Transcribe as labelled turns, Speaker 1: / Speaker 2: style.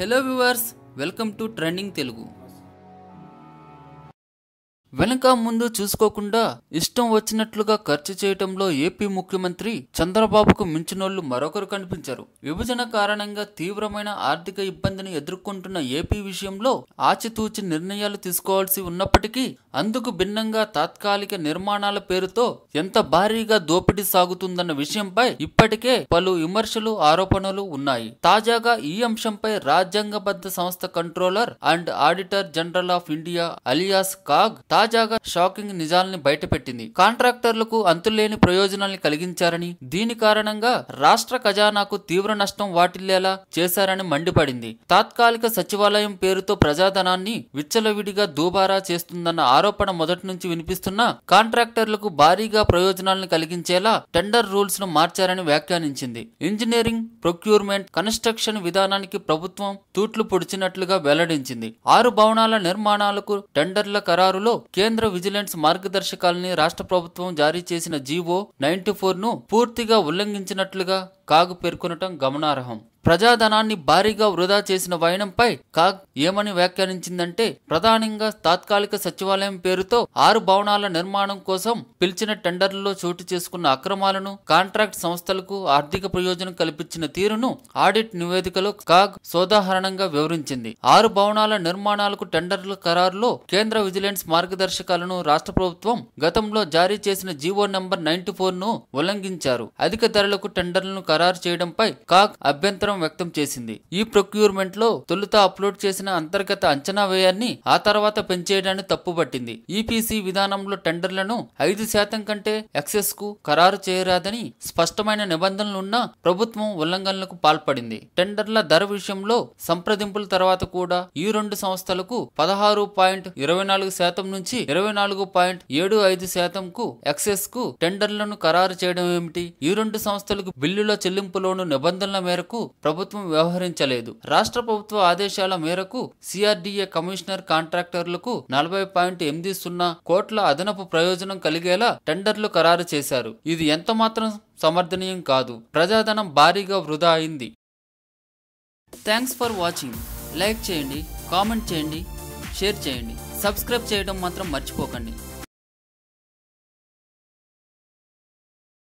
Speaker 1: hello viewers welcome to trending Telugu వెనక ముందు చూసుకోకుండా ఇష్టం వచ్చినట్లుగా ఖర్చు చేయటంలో ఏపీ ముఖ్యమంత్రి చంద్రబాబుకు మించినోళ్లు మరొకరు కనిపించారు విభజన కారణంగా తీవ్రమైన ఆర్థిక ఇబ్బందిని ఎదుర్కొంటున్న ఏపీ విషయంలో ఆచితూచి నిర్ణయాలు తీసుకోవాల్సి ఉన్నప్పటికీ అందుకు భిన్నంగా తాత్కాలిక నిర్మాణాల పేరుతో ఎంత భారీగా దోపిడీ సాగుతుందన్న విషయంపై ఇప్పటికే పలు విమర్శలు ఆరోపణలు ఉన్నాయి తాజాగా ఈ అంశంపై రాజ్యాంగబద్ధ సంస్థ controller and auditor general of India alias CAG తాజాగా షాకింగ్ నిజాల్ని బయటపెట్టింది కాంట్రాక్టర్లకు అంతులేని ప్రయోజనాన్ని కలిగించారని దీని కారణంగా రాష్ట్ర ఖజానాకు తీవ్ర నష్టం వాటిల్లేలా చేశారని మండిపడింది తాత్కాలిక సచివాలయం పేరుతో ప్రజాధనాన్ని విచ్చలవిడిగా దూబారా చేస్తుందన్న ఆరోపణ మొదటి నుంచి వినిపిస్తున్నా కాంట్రాక్టర్లకు భారీగా ప్రయోజనాలను కలిగించేలా టెండర్ రూల్స్ ను మార్చారని వ్యాఖ్యానించింది ఇంజనీరింగ్ ప్రొక్యూర్మెంట్ కన్స్ట్రక్షన్ విధానానికి ప్రభుత్వం తూట్లు పొడిచినట్లుగా వెల్లడించింది ఆరు భవనాల నిర్మాణాలకు టెండర్ల ఖరారులో కేంద్ర విజిలెన్స్ మార్గదర్శకాలని రాష్ట్ర ప్రభుత్వం జారీ చేసిన జీవో నైన్టీ ఫోర్ను పూర్తిగా ఉల్లంఘించినట్లుగా కాగ్ పేర్కొనటం గమనార్హం ప్రజాధనాన్ని భారీగా వృధా చేసిన వైనంపై కాగ్ ఏమని వ్యాఖ్యానించిందంటే ప్రధానంగా తాత్కాలిక సచివాలయం పేరుతో ఆరు భవనాల నిర్మాణం కోసం పిలిచిన టెండర్లలో చోటు చేసుకున్న అక్రమాలను కాంట్రాక్ట్ సంస్థలకు ఆర్థిక ప్రయోజనం కల్పించిన తీరును ఆడిట్ నివేదికలో కాగ్ సోదాహరణంగా వివరించింది ఆరు భవనాల నిర్మాణాలకు టెండర్ల ఖరారులో కేంద్ర విజిలెన్స్ మార్గదర్శకాలను రాష్ట్ర ప్రభుత్వం గతంలో జారీ చేసిన జీవో నంబర్ నైన్టీ ఫోర్ ను ఉల్లంఘించారు అధిక ధరలకు టెండర్లను ఖరారు చేయడంపై కాక్ అభ్యంతరం వ్యక్తం చేసింది ఈ ప్రొక్యూర్మెంట్ లో తొలుత అప్లోడ్ చేసిన అంతర్గత అంచనా వ్యయాన్ని ఆ తర్వాత పెంచేయడాన్ని తప్పుపట్టింది ఈపీసీ విధానంలో టెండర్లను ఐదు శాతం కంటే ఎక్సెస్ కు ఖరారు చేయరాదని స్పష్టమైన నిబంధనలున్న ప్రభుత్వం ఉల్లంఘనలకు పాల్పడింది టెండర్ల ధర విషయంలో సంప్రదింపుల తర్వాత కూడా ఈ రెండు సంస్థలకు పదహారు పాయింట్ ఇరవై నాలుగు శాతం నుంచి ఇరవై నాలుగు పాయింట్ ఏడు ఐదు శాతంకు ఎక్సెస్ కు టెండర్లను ఖరారు చేయడం ఏమిటి ఈ రెండు సంస్థలకు బిల్లులో చెల్లింపులోను నిబంధనల మేరకు ప్రభుత్వం వ్యవహరించలేదు రాష్ట్ర ప్రభుత్వ ఆదేశాల మేరకు సిఆర్డీఏ కమిషనర్ కాంట్రాక్టర్లకు నలభై పాయింట్ ఎనిమిది సున్నా కోట్ల అదనపు ప్రయోజనం కలిగేలా టెండర్లు ఖరారు చేశారు ఇది ఎంతమాత్రం సమర్థనీయం కాదు ప్రజాధనం భారీగా వృధా అయింది థ్యాంక్స్ ఫర్ వాచింగ్ లైక్ చేయండి కామెంట్ చేయండి షేర్ చేయండి సబ్స్క్రైబ్ చేయడం మాత్రం మర్చిపోకండి